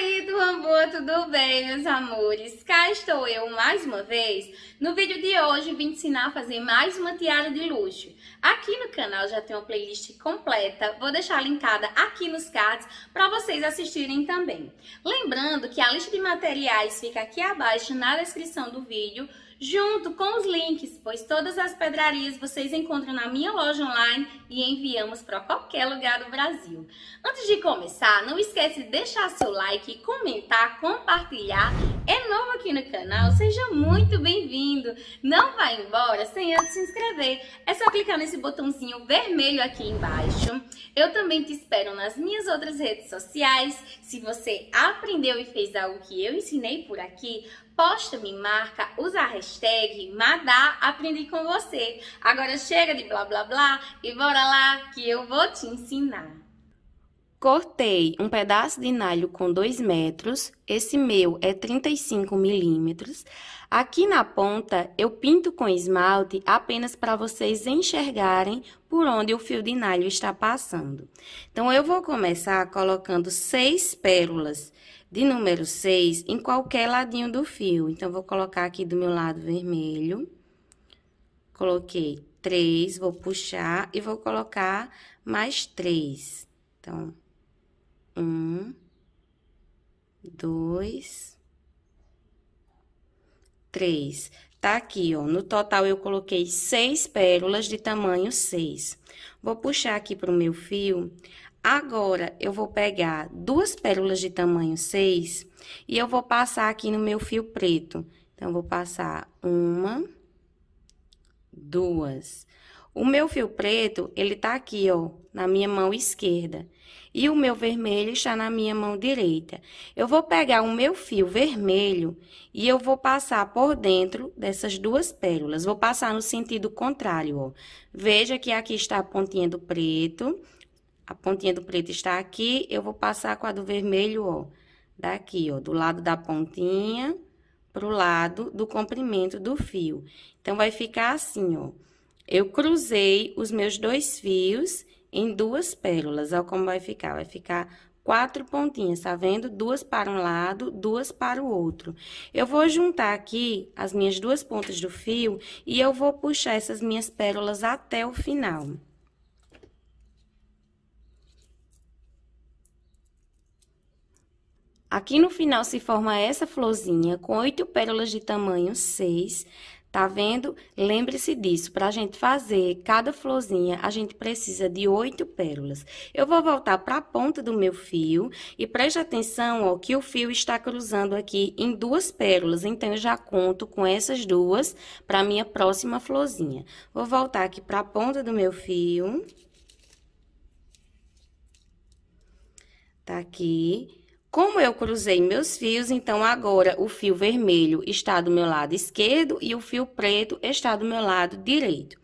aí do amor, tudo bem, meus amores? Cá estou eu mais uma vez. No vídeo de hoje vim ensinar a fazer mais uma tiara de luxo. Aqui no canal já tem uma playlist completa, vou deixar linkada aqui nos cards para vocês assistirem também. Lembrando que a lista de materiais fica aqui abaixo na descrição do vídeo junto com os links, pois todas as pedrarias vocês encontram na minha loja online e enviamos para qualquer lugar do Brasil. Antes de começar, não esquece de deixar seu like, comentar, compartilhar. É novo aqui no canal, seja muito bem-vindo. Não vá embora sem antes se inscrever. É só clicar nesse botãozinho vermelho aqui embaixo. Eu também te espero nas minhas outras redes sociais. Se você aprendeu e fez algo que eu ensinei por aqui, posta me marca, usa a hashtag Madá Aprendi com você. Agora chega de blá blá blá e bora lá que eu vou te ensinar. Cortei um pedaço de nalho com 2 metros, esse meu é 35 milímetros. Aqui na ponta eu pinto com esmalte apenas para vocês enxergarem por onde o fio de nalho está passando. Então eu vou começar colocando seis pérolas de número 6 em qualquer ladinho do fio. Então, vou colocar aqui do meu lado vermelho. Coloquei três, vou puxar e vou colocar mais três. Então, um, dois, três. Tá aqui, ó. No total, eu coloquei seis pérolas de tamanho seis. Vou puxar aqui pro meu fio Agora, eu vou pegar duas pérolas de tamanho 6 e eu vou passar aqui no meu fio preto. Então, eu vou passar uma, duas. O meu fio preto, ele tá aqui, ó, na minha mão esquerda. E o meu vermelho está na minha mão direita. Eu vou pegar o meu fio vermelho e eu vou passar por dentro dessas duas pérolas. Vou passar no sentido contrário, ó. Veja que aqui está a pontinha do preto a pontinha do preto está aqui, eu vou passar com a do vermelho, ó, daqui, ó, do lado da pontinha pro lado do comprimento do fio. Então, vai ficar assim, ó. Eu cruzei os meus dois fios em duas pérolas, ó como vai ficar. Vai ficar quatro pontinhas, tá vendo? Duas para um lado, duas para o outro. Eu vou juntar aqui as minhas duas pontas do fio e eu vou puxar essas minhas pérolas até o final. Aqui no final se forma essa florzinha com oito pérolas de tamanho 6, tá vendo? Lembre-se disso, para a gente fazer cada florzinha, a gente precisa de oito pérolas. Eu vou voltar para a ponta do meu fio e preste atenção, ó, que o fio está cruzando aqui em duas pérolas, então eu já conto com essas duas para minha próxima florzinha. Vou voltar aqui para a ponta do meu fio. Tá aqui como eu cruzei meus fios, então agora o fio vermelho está do meu lado esquerdo e o fio preto está do meu lado direito.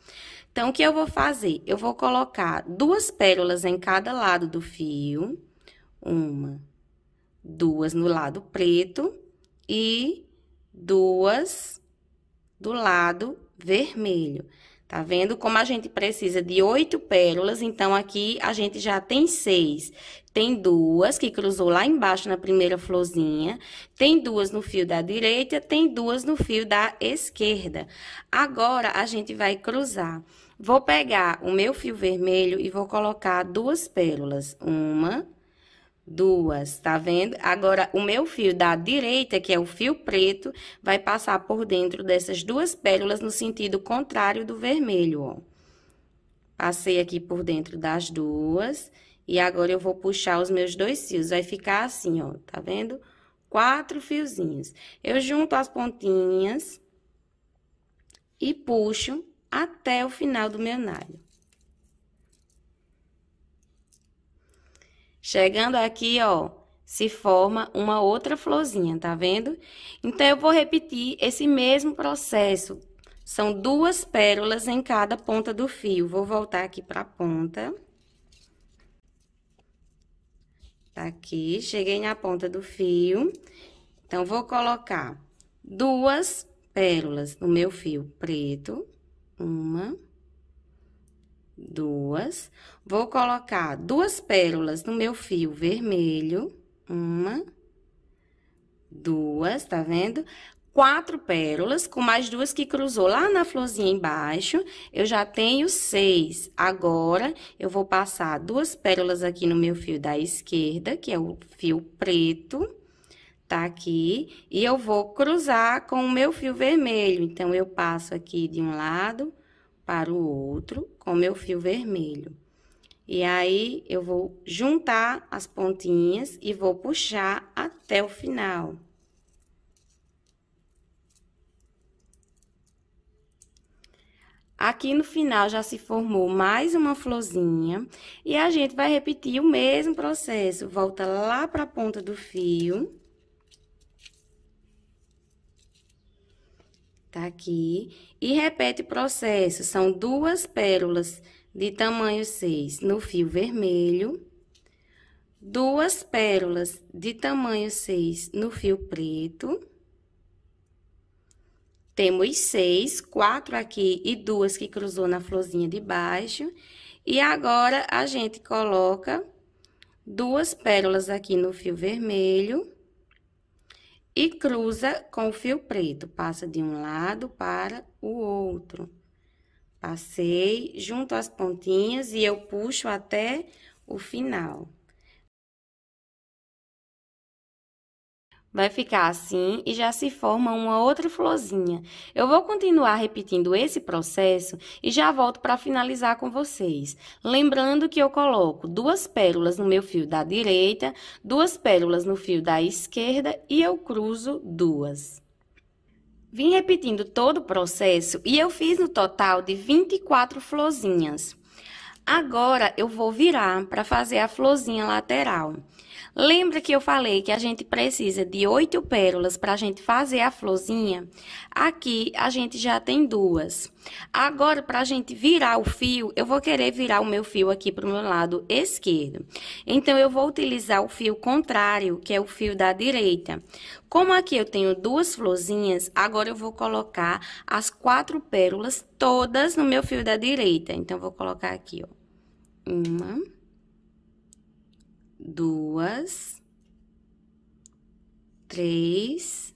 Então, o que eu vou fazer? Eu vou colocar duas pérolas em cada lado do fio. Uma, duas no lado preto e duas do lado vermelho. Tá vendo como a gente precisa de oito pérolas? Então, aqui a gente já tem seis. Tem duas que cruzou lá embaixo na primeira florzinha, tem duas no fio da direita, tem duas no fio da esquerda. Agora, a gente vai cruzar. Vou pegar o meu fio vermelho e vou colocar duas pérolas. Uma, duas, tá vendo? Agora, o meu fio da direita, que é o fio preto, vai passar por dentro dessas duas pérolas no sentido contrário do vermelho, ó. Passei aqui por dentro das duas, e agora eu vou puxar os meus dois fios, vai ficar assim, ó, tá vendo? Quatro fiozinhos. Eu junto as pontinhas e puxo até o final do meu nalho. Chegando aqui, ó, se forma uma outra florzinha, tá vendo? Então, eu vou repetir esse mesmo processo. São duas pérolas em cada ponta do fio. Vou voltar aqui pra ponta. Tá aqui, cheguei na ponta do fio. Então, vou colocar duas pérolas no meu fio preto. Uma duas. Vou colocar duas pérolas no meu fio vermelho, uma, duas, tá vendo? Quatro pérolas, com mais duas que cruzou lá na florzinha embaixo, eu já tenho seis. Agora, eu vou passar duas pérolas aqui no meu fio da esquerda, que é o fio preto, tá aqui. E eu vou cruzar com o meu fio vermelho, então, eu passo aqui de um lado para o outro com meu fio vermelho. E aí, eu vou juntar as pontinhas e vou puxar até o final. Aqui no final já se formou mais uma florzinha e a gente vai repetir o mesmo processo. Volta lá para a ponta do fio. tá aqui. E repete o processo, são duas pérolas de tamanho 6 no fio vermelho, duas pérolas de tamanho 6 no fio preto. Temos seis, quatro aqui e duas que cruzou na florzinha de baixo. E agora, a gente coloca duas pérolas aqui no fio vermelho e cruza com o fio preto, passa de um lado para o outro. Passei junto às pontinhas e eu puxo até o final. Vai ficar assim e já se forma uma outra florzinha. Eu vou continuar repetindo esse processo e já volto para finalizar com vocês. Lembrando que eu coloco duas pérolas no meu fio da direita, duas pérolas no fio da esquerda e eu cruzo duas. Vim repetindo todo o processo e eu fiz no total de 24 florzinhas. Agora, eu vou virar para fazer a florzinha lateral. Lembra que eu falei que a gente precisa de oito pérolas para a gente fazer a florzinha? Aqui a gente já tem duas. Agora, para a gente virar o fio, eu vou querer virar o meu fio aqui para o meu lado esquerdo. Então, eu vou utilizar o fio contrário, que é o fio da direita. Como aqui eu tenho duas florzinhas, agora eu vou colocar as quatro pérolas todas no meu fio da direita. Então, vou colocar aqui, ó. Uma duas, três,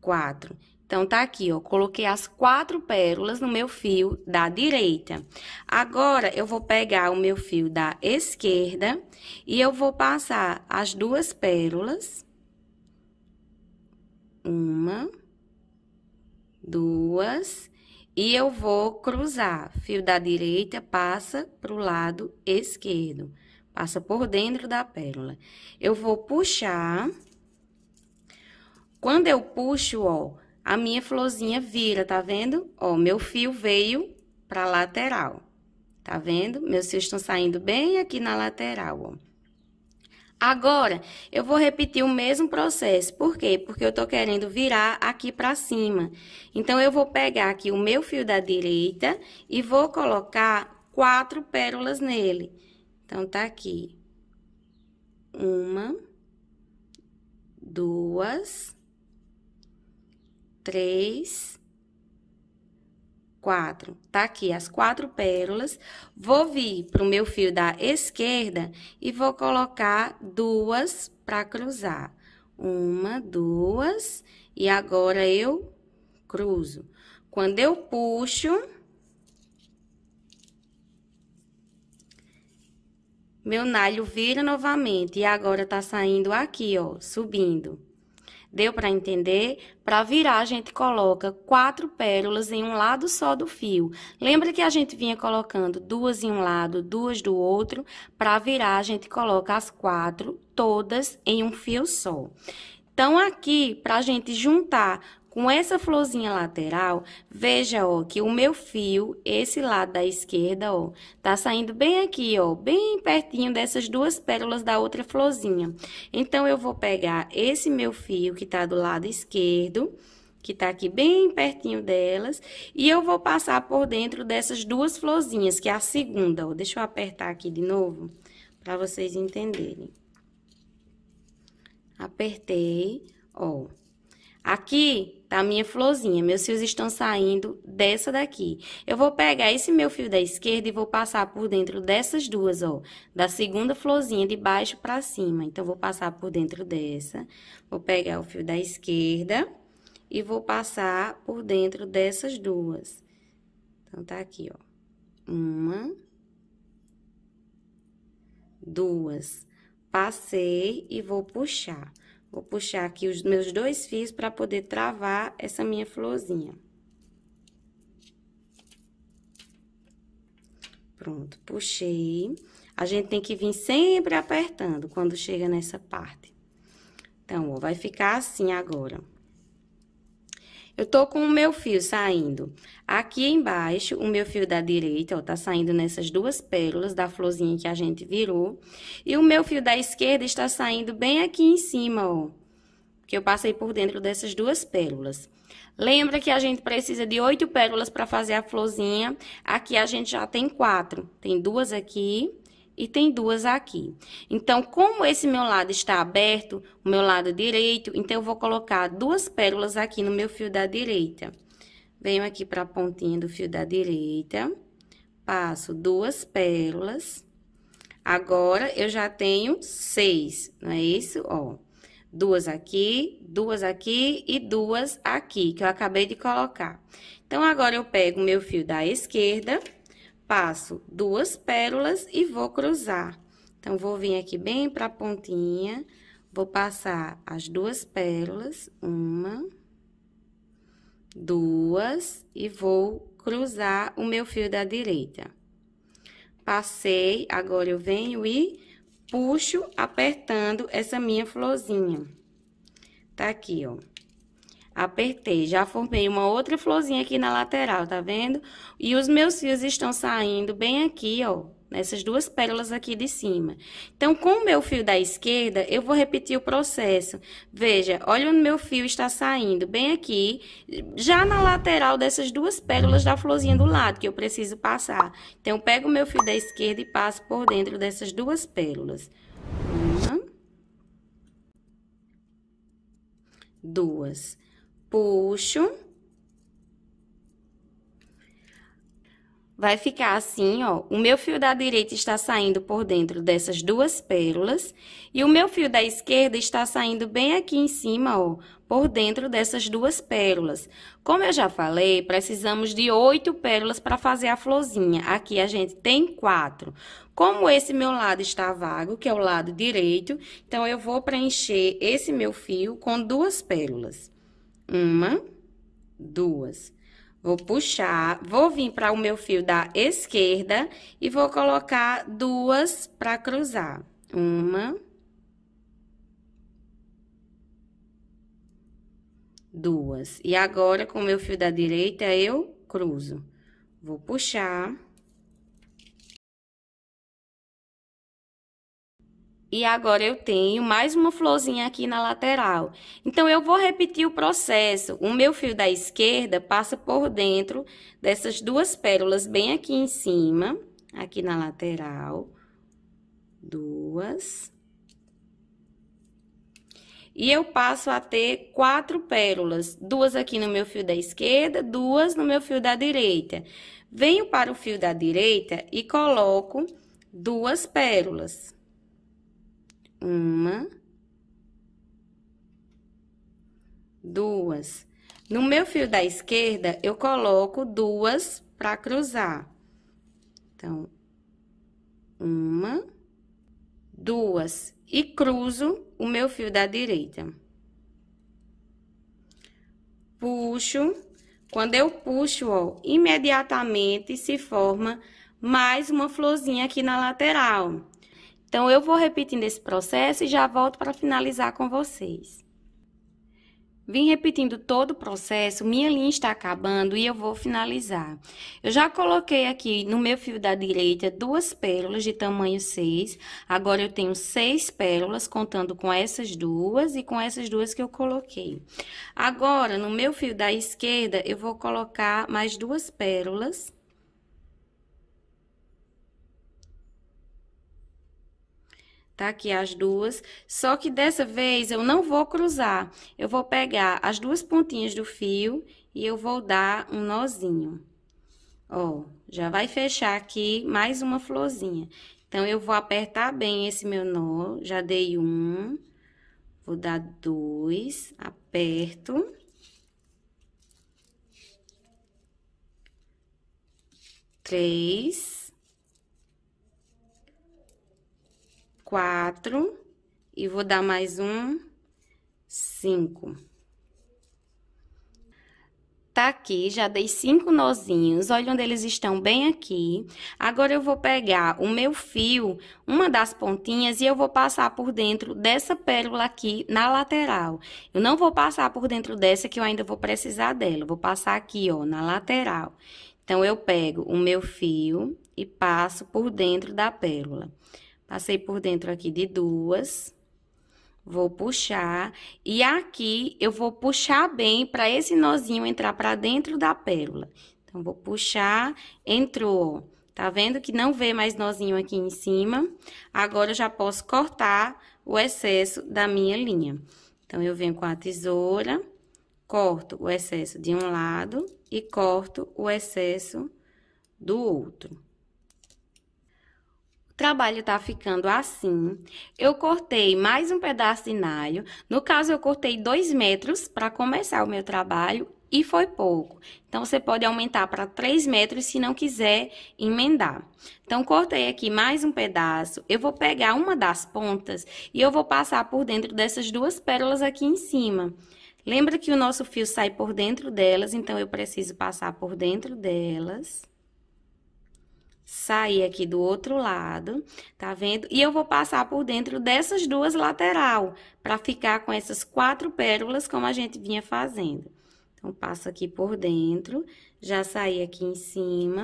quatro. Então, tá aqui, ó, coloquei as quatro pérolas no meu fio da direita. Agora, eu vou pegar o meu fio da esquerda e eu vou passar as duas pérolas. Uma, duas e eu vou cruzar. Fio da direita passa para o lado esquerdo. Passa por dentro da pérola. Eu vou puxar. Quando eu puxo, ó, a minha florzinha vira, tá vendo? Ó, meu fio veio pra lateral. Tá vendo? Meus fios estão saindo bem aqui na lateral, ó. Agora, eu vou repetir o mesmo processo. Por quê? Porque eu tô querendo virar aqui pra cima. Então, eu vou pegar aqui o meu fio da direita e vou colocar quatro pérolas nele. Então, tá aqui. Uma, duas, três, quatro. Tá aqui as quatro pérolas. Vou vir pro meu fio da esquerda e vou colocar duas para cruzar. Uma, duas, e agora eu cruzo. Quando eu puxo, meu nalho vira novamente. E agora tá saindo aqui, ó, subindo. Deu para entender? Para virar, a gente coloca quatro pérolas em um lado só do fio. Lembra que a gente vinha colocando duas em um lado, duas do outro? Para virar, a gente coloca as quatro todas em um fio só. Então, aqui, para a gente juntar com essa florzinha lateral, veja, ó, que o meu fio, esse lado da esquerda, ó, tá saindo bem aqui, ó, bem pertinho dessas duas pérolas da outra florzinha. Então, eu vou pegar esse meu fio que tá do lado esquerdo, que tá aqui bem pertinho delas, e eu vou passar por dentro dessas duas florzinhas, que é a segunda, ó. Deixa eu apertar aqui de novo, pra vocês entenderem. Apertei, ó. Aqui, tá minha florzinha. Meus fios estão saindo dessa daqui. Eu vou pegar esse meu fio da esquerda e vou passar por dentro dessas duas, ó. Da segunda florzinha de baixo pra cima. Então, vou passar por dentro dessa. Vou pegar o fio da esquerda e vou passar por dentro dessas duas. Então, tá aqui, ó. Uma. Duas. Passei e vou puxar. Vou puxar aqui os meus dois fios para poder travar essa minha florzinha. Pronto, puxei. A gente tem que vir sempre apertando quando chega nessa parte. Então, ó, vai ficar assim agora. Eu tô com o meu fio saindo aqui embaixo, o meu fio da direita, ó, tá saindo nessas duas pérolas da florzinha que a gente virou. E o meu fio da esquerda está saindo bem aqui em cima, ó, que eu passei por dentro dessas duas pérolas. Lembra que a gente precisa de oito pérolas para fazer a florzinha. Aqui a gente já tem quatro. Tem duas aqui e tem duas aqui. Então, como esse meu lado está aberto, o meu lado direito, então eu vou colocar duas pérolas aqui no meu fio da direita. Venho aqui para a pontinha do fio da direita, passo duas pérolas. Agora, eu já tenho seis, não é isso? Ó, duas aqui, duas aqui e duas aqui, que eu acabei de colocar. Então, agora eu pego o meu fio da esquerda passo duas pérolas e vou cruzar. Então, vou vir aqui bem para a pontinha, vou passar as duas pérolas, uma, duas, e vou cruzar o meu fio da direita. Passei, agora eu venho e puxo apertando essa minha florzinha. Tá aqui, ó. Apertei, já formei uma outra florzinha aqui na lateral, tá vendo? E os meus fios estão saindo bem aqui, ó, nessas duas pérolas aqui de cima. Então, com o meu fio da esquerda, eu vou repetir o processo. Veja, olha onde meu fio está saindo, bem aqui, já na lateral dessas duas pérolas da florzinha do lado, que eu preciso passar. Então, eu pego o meu fio da esquerda e passo por dentro dessas duas pérolas. Uma. Duas puxo. Vai ficar assim, ó. O meu fio da direita está saindo por dentro dessas duas pérolas. E o meu fio da esquerda está saindo bem aqui em cima, ó. Por dentro dessas duas pérolas. Como eu já falei, precisamos de oito pérolas para fazer a florzinha. Aqui a gente tem quatro. Como esse meu lado está vago, que é o lado direito, então eu vou preencher esse meu fio com duas pérolas. Uma, duas. Vou puxar, vou vir para o meu fio da esquerda e vou colocar duas para cruzar. Uma. Duas. E agora, com o meu fio da direita, eu cruzo. Vou puxar. E agora eu tenho mais uma florzinha aqui na lateral. Então, eu vou repetir o processo. O meu fio da esquerda passa por dentro dessas duas pérolas bem aqui em cima, aqui na lateral. Duas. E eu passo a ter quatro pérolas, duas aqui no meu fio da esquerda, duas no meu fio da direita. Venho para o fio da direita e coloco duas pérolas. Uma. Duas. No meu fio da esquerda, eu coloco duas para cruzar. Então, uma, duas, e cruzo o meu fio da direita. Puxo. Quando eu puxo, ó, imediatamente se forma mais uma florzinha aqui na lateral. Então, eu vou repetindo esse processo e já volto para finalizar com vocês. Vim repetindo todo o processo, minha linha está acabando e eu vou finalizar. Eu já coloquei aqui no meu fio da direita duas pérolas de tamanho 6. Agora, eu tenho seis pérolas, contando com essas duas e com essas duas que eu coloquei. Agora, no meu fio da esquerda, eu vou colocar mais duas pérolas. tá aqui as duas, só que dessa vez eu não vou cruzar, eu vou pegar as duas pontinhas do fio e eu vou dar um nozinho. Ó, já vai fechar aqui mais uma florzinha. Então, eu vou apertar bem esse meu nó, já dei um, vou dar dois, aperto. Três. quatro e vou dar mais um, cinco. Tá aqui, já dei cinco nozinhos, olha onde eles estão bem aqui. Agora, eu vou pegar o meu fio, uma das pontinhas, e eu vou passar por dentro dessa pérola aqui na lateral. Eu não vou passar por dentro dessa, que eu ainda vou precisar dela. Vou passar aqui, ó, na lateral. Então, eu pego o meu fio e passo por dentro da pérola. Passei por dentro aqui de duas. Vou puxar. E aqui, eu vou puxar bem para esse nozinho entrar para dentro da pérola. Então, vou puxar. Entrou, Tá vendo que não vê mais nozinho aqui em cima? Agora, eu já posso cortar o excesso da minha linha. Então, eu venho com a tesoura, corto o excesso de um lado e corto o excesso do outro trabalho tá ficando assim. Eu cortei mais um pedaço de nalho. No caso, eu cortei dois metros para começar o meu trabalho e foi pouco. Então, você pode aumentar para 3 metros se não quiser emendar. Então, cortei aqui mais um pedaço. Eu vou pegar uma das pontas e eu vou passar por dentro dessas duas pérolas aqui em cima. Lembra que o nosso fio sai por dentro delas, então eu preciso passar por dentro delas sair aqui do outro lado, tá vendo? E eu vou passar por dentro dessas duas lateral, para ficar com essas quatro pérolas como a gente vinha fazendo. Então, passo aqui por dentro, já saí aqui em cima.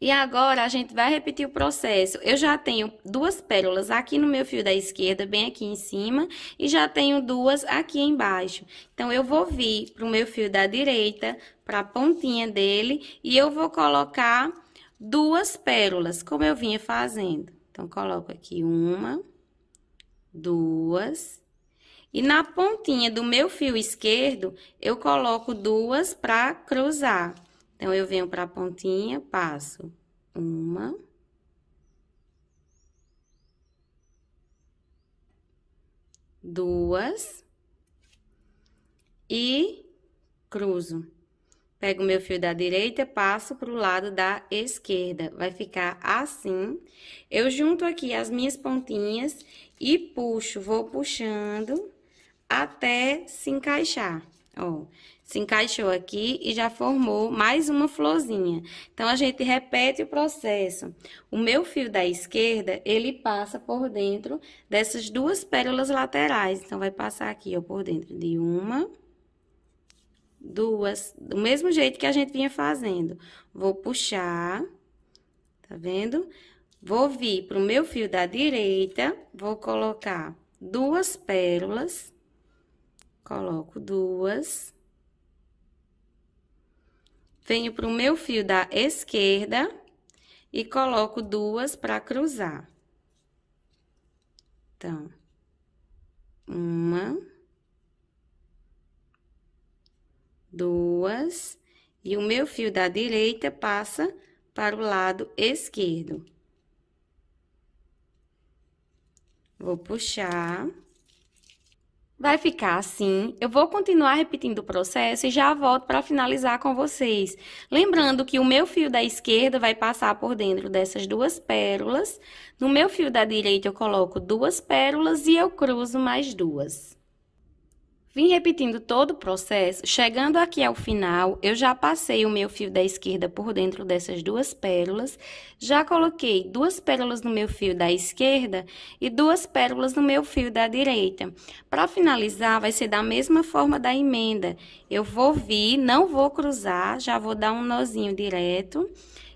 E agora, a gente vai repetir o processo. Eu já tenho duas pérolas aqui no meu fio da esquerda, bem aqui em cima, e já tenho duas aqui embaixo. Então, eu vou vir pro meu fio da direita, pra pontinha dele, e eu vou colocar duas pérolas, como eu vinha fazendo. Então, coloco aqui uma, duas, e na pontinha do meu fio esquerdo, eu coloco duas para cruzar. Então, eu venho para a pontinha, passo uma, duas, e cruzo. Pego meu fio da direita, passo para o lado da esquerda. Vai ficar assim. Eu junto aqui as minhas pontinhas e puxo, vou puxando até se encaixar. Ó, se encaixou aqui e já formou mais uma florzinha. Então, a gente repete o processo. O meu fio da esquerda, ele passa por dentro dessas duas pérolas laterais. Então, vai passar aqui, ó, por dentro de uma duas, do mesmo jeito que a gente vinha fazendo. Vou puxar, tá vendo? Vou vir pro meu fio da direita, vou colocar duas pérolas, coloco duas. Venho pro meu fio da esquerda e coloco duas para cruzar. Então, uma... duas, e o meu fio da direita passa para o lado esquerdo. Vou puxar. Vai ficar assim. Eu vou continuar repetindo o processo e já volto para finalizar com vocês. Lembrando que o meu fio da esquerda vai passar por dentro dessas duas pérolas. No meu fio da direita eu coloco duas pérolas e eu cruzo mais duas. Vim repetindo todo o processo, chegando aqui ao final, eu já passei o meu fio da esquerda por dentro dessas duas pérolas, já coloquei duas pérolas no meu fio da esquerda e duas pérolas no meu fio da direita. Para finalizar, vai ser da mesma forma da emenda. Eu vou vir, não vou cruzar, já vou dar um nozinho direto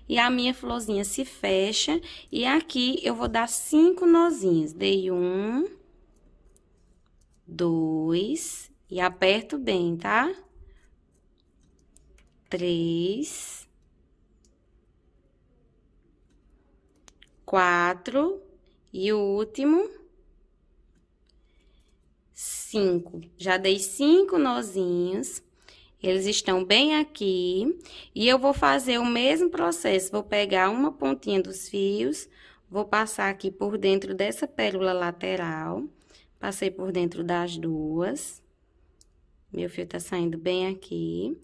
e a minha florzinha se fecha e aqui eu vou dar cinco nozinhos. Dei um, dois, e aperto bem, tá? Três. Quatro. E o último. Cinco. Já dei cinco nozinhos. Eles estão bem aqui. E eu vou fazer o mesmo processo. Vou pegar uma pontinha dos fios, vou passar aqui por dentro dessa pérola lateral. Passei por dentro das duas. Meu fio tá saindo bem aqui.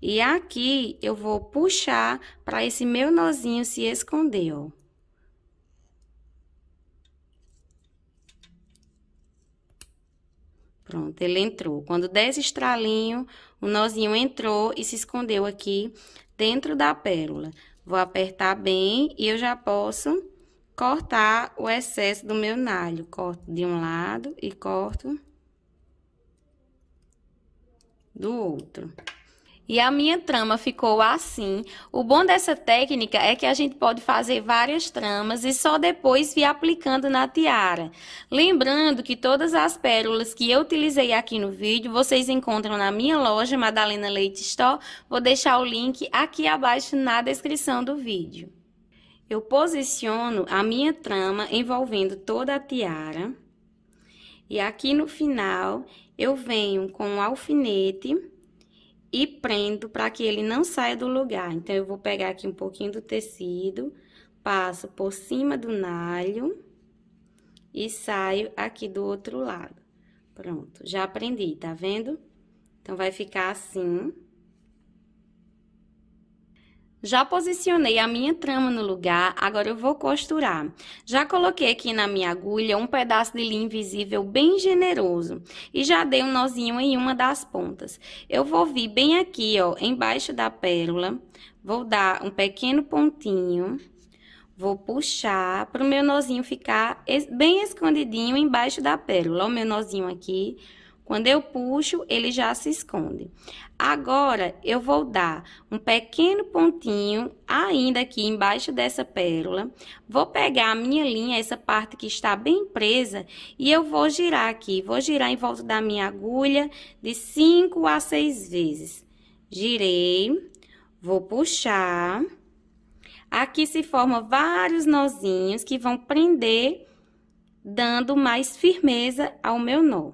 E aqui, eu vou puxar pra esse meu nozinho se esconder, ó. Pronto, ele entrou. Quando der esse estralinho, o nozinho entrou e se escondeu aqui dentro da pérola. Vou apertar bem e eu já posso cortar o excesso do meu nalho. Corto de um lado e corto do outro. E a minha trama ficou assim. O bom dessa técnica é que a gente pode fazer várias tramas e só depois vir aplicando na tiara. Lembrando que todas as pérolas que eu utilizei aqui no vídeo, vocês encontram na minha loja Madalena Leite Store. Vou deixar o link aqui abaixo na descrição do vídeo. Eu posiciono a minha trama envolvendo toda a tiara. E aqui no final, eu venho com um alfinete e prendo para que ele não saia do lugar. Então, eu vou pegar aqui um pouquinho do tecido, passo por cima do nalho e saio aqui do outro lado. Pronto, já prendi, tá vendo? Então, vai ficar assim. Já posicionei a minha trama no lugar, agora eu vou costurar. Já coloquei aqui na minha agulha um pedaço de linha invisível bem generoso e já dei um nozinho em uma das pontas. Eu vou vir bem aqui, ó, embaixo da pérola, vou dar um pequeno pontinho, vou puxar para o meu nozinho ficar bem escondidinho embaixo da pérola. Ó, o meu nozinho aqui, quando eu puxo, ele já se esconde. Agora, eu vou dar um pequeno pontinho ainda aqui embaixo dessa pérola. Vou pegar a minha linha, essa parte que está bem presa, e eu vou girar aqui. Vou girar em volta da minha agulha de 5 a 6 vezes. Girei, vou puxar. Aqui se formam vários nozinhos que vão prender, dando mais firmeza ao meu nó.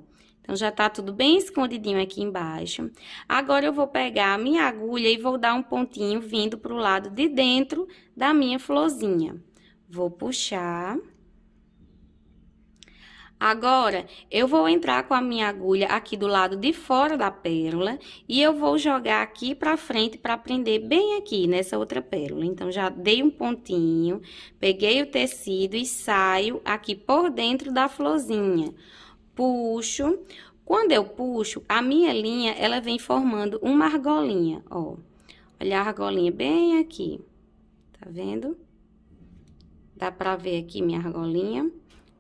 Então, já tá tudo bem escondidinho aqui embaixo. Agora, eu vou pegar a minha agulha e vou dar um pontinho vindo pro lado de dentro da minha florzinha. Vou puxar. Agora, eu vou entrar com a minha agulha aqui do lado de fora da pérola e eu vou jogar aqui pra frente pra prender bem aqui nessa outra pérola. Então, já dei um pontinho, peguei o tecido e saio aqui por dentro da florzinha puxo. Quando eu puxo, a minha linha, ela vem formando uma argolinha, ó. Olha a argolinha bem aqui, tá vendo? Dá pra ver aqui minha argolinha,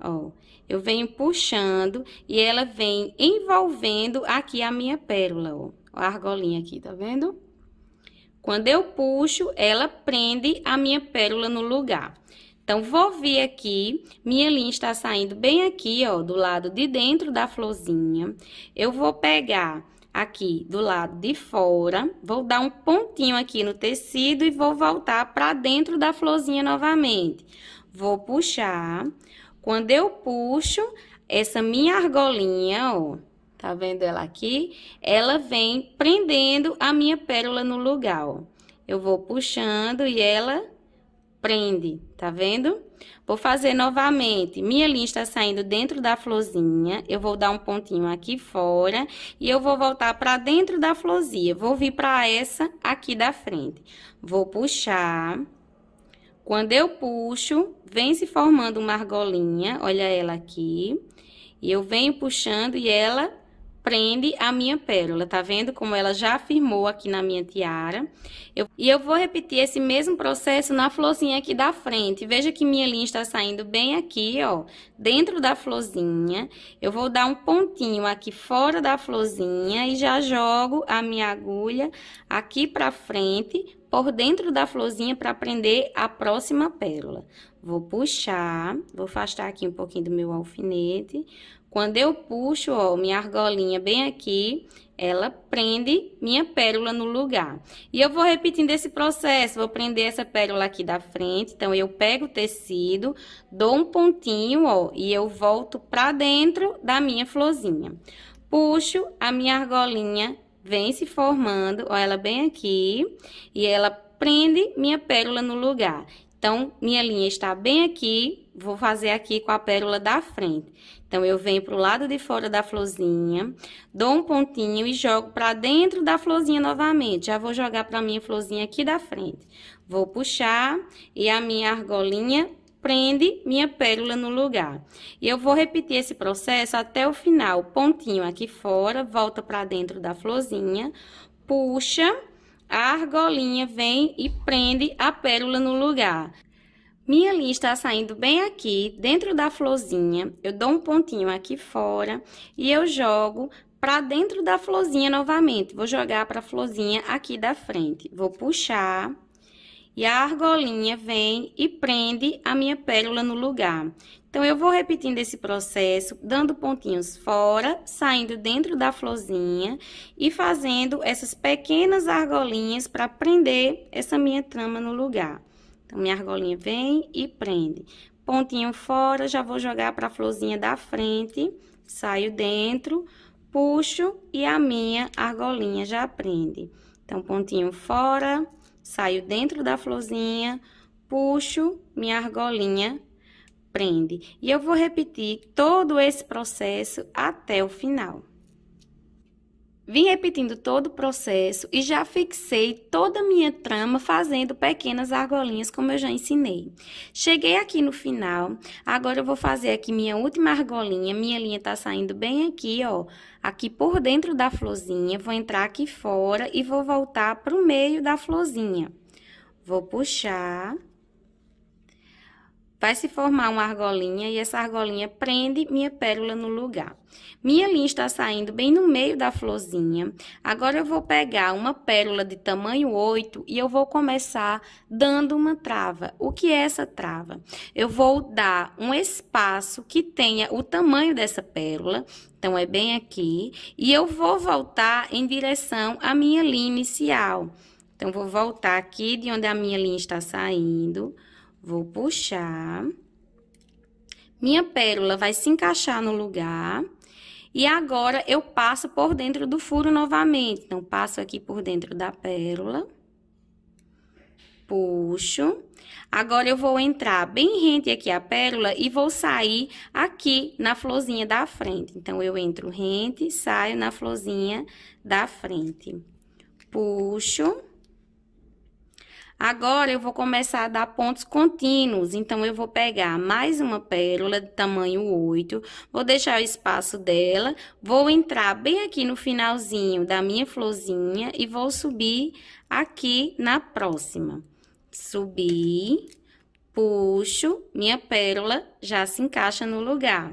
ó. Eu venho puxando e ela vem envolvendo aqui a minha pérola, ó. A argolinha aqui, tá vendo? Quando eu puxo, ela prende a minha pérola no lugar. Então, vou vir aqui, minha linha está saindo bem aqui, ó, do lado de dentro da florzinha. Eu vou pegar aqui do lado de fora, vou dar um pontinho aqui no tecido e vou voltar pra dentro da florzinha novamente. Vou puxar. Quando eu puxo, essa minha argolinha, ó, tá vendo ela aqui? Ela vem prendendo a minha pérola no lugar, ó. Eu vou puxando e ela prende tá vendo? Vou fazer novamente. Minha linha está saindo dentro da florzinha. Eu vou dar um pontinho aqui fora. E eu vou voltar para dentro da florzinha. Vou vir para essa aqui da frente. Vou puxar. Quando eu puxo, vem se formando uma argolinha. Olha ela aqui. E eu venho puxando e ela prende a minha pérola, tá vendo? Como ela já afirmou aqui na minha tiara. Eu, e eu vou repetir esse mesmo processo na florzinha aqui da frente. Veja que minha linha está saindo bem aqui, ó, dentro da florzinha. Eu vou dar um pontinho aqui fora da florzinha e já jogo a minha agulha aqui pra frente, por dentro da florzinha para prender a próxima pérola. Vou puxar, vou afastar aqui um pouquinho do meu alfinete, quando eu puxo, ó, minha argolinha bem aqui, ela prende minha pérola no lugar. E eu vou repetindo esse processo, vou prender essa pérola aqui da frente. Então, eu pego o tecido, dou um pontinho, ó, e eu volto pra dentro da minha florzinha. Puxo, a minha argolinha vem se formando, ó, ela bem aqui, e ela prende minha pérola no lugar. Então, minha linha está bem aqui, vou fazer aqui com a pérola da frente. Então, eu venho pro lado de fora da florzinha, dou um pontinho e jogo pra dentro da florzinha novamente. Já vou jogar pra minha florzinha aqui da frente. Vou puxar e a minha argolinha prende minha pérola no lugar. E eu vou repetir esse processo até o final. Pontinho aqui fora, volta pra dentro da florzinha, puxa... A argolinha vem e prende a pérola no lugar. Minha linha está saindo bem aqui, dentro da florzinha. Eu dou um pontinho aqui fora e eu jogo para dentro da florzinha novamente. Vou jogar para a florzinha aqui da frente. Vou puxar e a argolinha vem e prende a minha pérola no lugar. Então, eu vou repetindo esse processo, dando pontinhos fora, saindo dentro da florzinha e fazendo essas pequenas argolinhas para prender essa minha trama no lugar. Então, minha argolinha vem e prende. Pontinho fora, já vou jogar para a florzinha da frente, saio dentro, puxo e a minha argolinha já prende. Então, pontinho fora, saio dentro da florzinha, puxo, minha argolinha prende. E eu vou repetir todo esse processo até o final. Vim repetindo todo o processo e já fixei toda a minha trama fazendo pequenas argolinhas, como eu já ensinei. Cheguei aqui no final, agora eu vou fazer aqui minha última argolinha, minha linha tá saindo bem aqui, ó, aqui por dentro da florzinha, vou entrar aqui fora e vou voltar pro meio da florzinha. Vou puxar Vai se formar uma argolinha e essa argolinha prende minha pérola no lugar. Minha linha está saindo bem no meio da florzinha. Agora eu vou pegar uma pérola de tamanho 8 e eu vou começar dando uma trava. O que é essa trava? Eu vou dar um espaço que tenha o tamanho dessa pérola, então é bem aqui, e eu vou voltar em direção à minha linha inicial. Então, vou voltar aqui de onde a minha linha está saindo. Vou puxar. Minha pérola vai se encaixar no lugar. E agora, eu passo por dentro do furo novamente. Então, passo aqui por dentro da pérola. Puxo. Agora, eu vou entrar bem rente aqui a pérola e vou sair aqui na florzinha da frente. Então, eu entro rente, saio na florzinha da frente. Puxo. Agora eu vou começar a dar pontos contínuos, então eu vou pegar mais uma pérola de tamanho 8, vou deixar o espaço dela, vou entrar bem aqui no finalzinho da minha florzinha e vou subir aqui na próxima. Subi, puxo, minha pérola já se encaixa no lugar.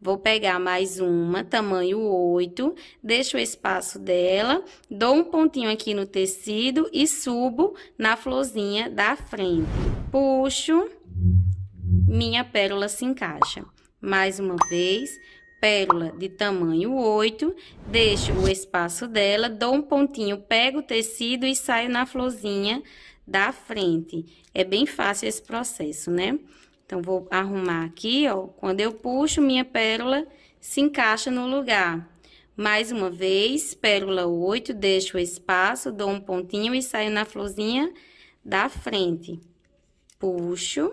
Vou pegar mais uma, tamanho 8, deixo o espaço dela, dou um pontinho aqui no tecido e subo na florzinha da frente. Puxo, minha pérola se encaixa. Mais uma vez, pérola de tamanho 8, deixo o espaço dela, dou um pontinho, pego o tecido e saio na florzinha da frente. É bem fácil esse processo, né? Então, vou arrumar aqui, ó. Quando eu puxo, minha pérola se encaixa no lugar. Mais uma vez, pérola 8, deixo o espaço, dou um pontinho e saio na florzinha da frente. Puxo.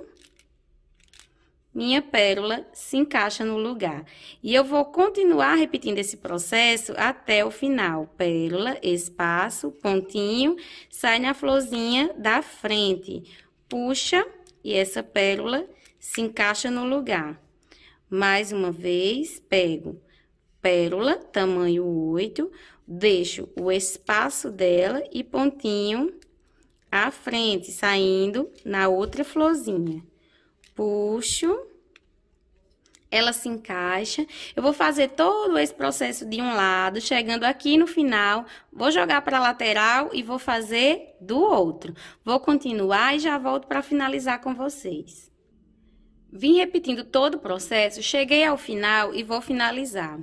Minha pérola se encaixa no lugar. E eu vou continuar repetindo esse processo até o final. Pérola, espaço, pontinho, sai na florzinha da frente. Puxa e essa pérola se encaixa no lugar. Mais uma vez, pego pérola, tamanho 8, deixo o espaço dela e pontinho à frente, saindo na outra florzinha. Puxo, ela se encaixa. Eu vou fazer todo esse processo de um lado, chegando aqui no final, vou jogar para lateral e vou fazer do outro. Vou continuar e já volto para finalizar com vocês. Vim repetindo todo o processo, cheguei ao final e vou finalizar.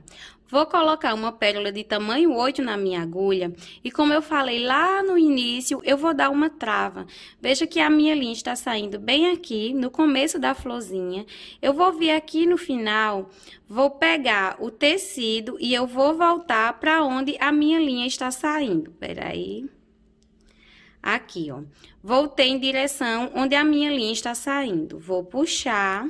Vou colocar uma pérola de tamanho 8 na minha agulha e como eu falei lá no início, eu vou dar uma trava. Veja que a minha linha está saindo bem aqui no começo da florzinha. Eu vou vir aqui no final, vou pegar o tecido e eu vou voltar para onde a minha linha está saindo. Peraí. Aqui, ó. Voltei em direção onde a minha linha está saindo. Vou puxar.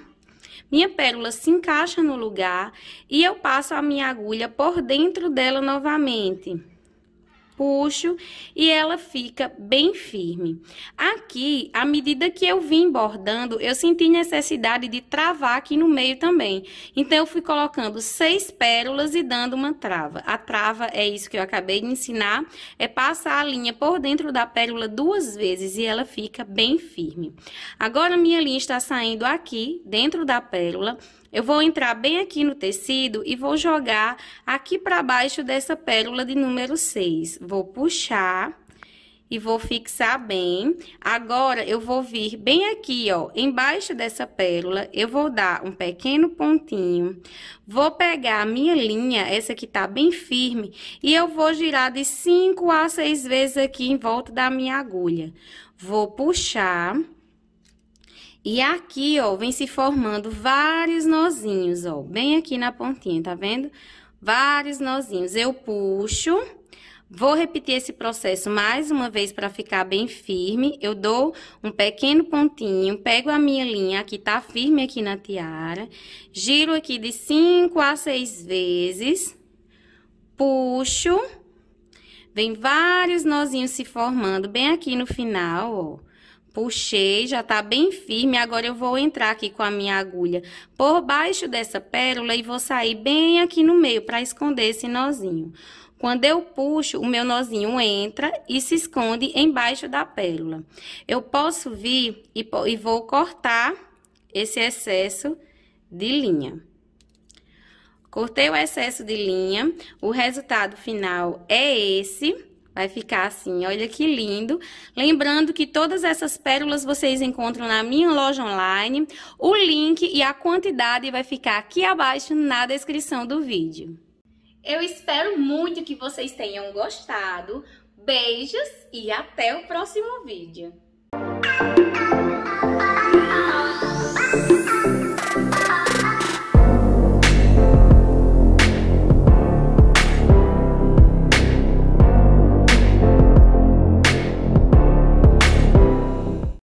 Minha pérola se encaixa no lugar e eu passo a minha agulha por dentro dela novamente puxo e ela fica bem firme. Aqui, à medida que eu vim bordando, eu senti necessidade de travar aqui no meio também. Então, eu fui colocando seis pérolas e dando uma trava. A trava é isso que eu acabei de ensinar, é passar a linha por dentro da pérola duas vezes e ela fica bem firme. Agora, minha linha está saindo aqui, dentro da pérola, eu vou entrar bem aqui no tecido e vou jogar aqui para baixo dessa pérola de número 6. Vou puxar e vou fixar bem. Agora, eu vou vir bem aqui, ó, embaixo dessa pérola, eu vou dar um pequeno pontinho. Vou pegar a minha linha, essa que tá bem firme, e eu vou girar de 5 a 6 vezes aqui em volta da minha agulha. Vou puxar e aqui, ó, vem se formando vários nozinhos, ó, bem aqui na pontinha, tá vendo? Vários nozinhos. Eu puxo, vou repetir esse processo mais uma vez para ficar bem firme. Eu dou um pequeno pontinho, pego a minha linha que tá firme aqui na tiara, giro aqui de cinco a seis vezes, puxo, vem vários nozinhos se formando bem aqui no final, ó. Puxei, já tá bem firme, agora eu vou entrar aqui com a minha agulha por baixo dessa pérola e vou sair bem aqui no meio para esconder esse nozinho. Quando eu puxo, o meu nozinho entra e se esconde embaixo da pérola. Eu posso vir e, e vou cortar esse excesso de linha. Cortei o excesso de linha, o resultado final é esse. Vai ficar assim, olha que lindo. Lembrando que todas essas pérolas vocês encontram na minha loja online. O link e a quantidade vai ficar aqui abaixo na descrição do vídeo. Eu espero muito que vocês tenham gostado. Beijos e até o próximo vídeo.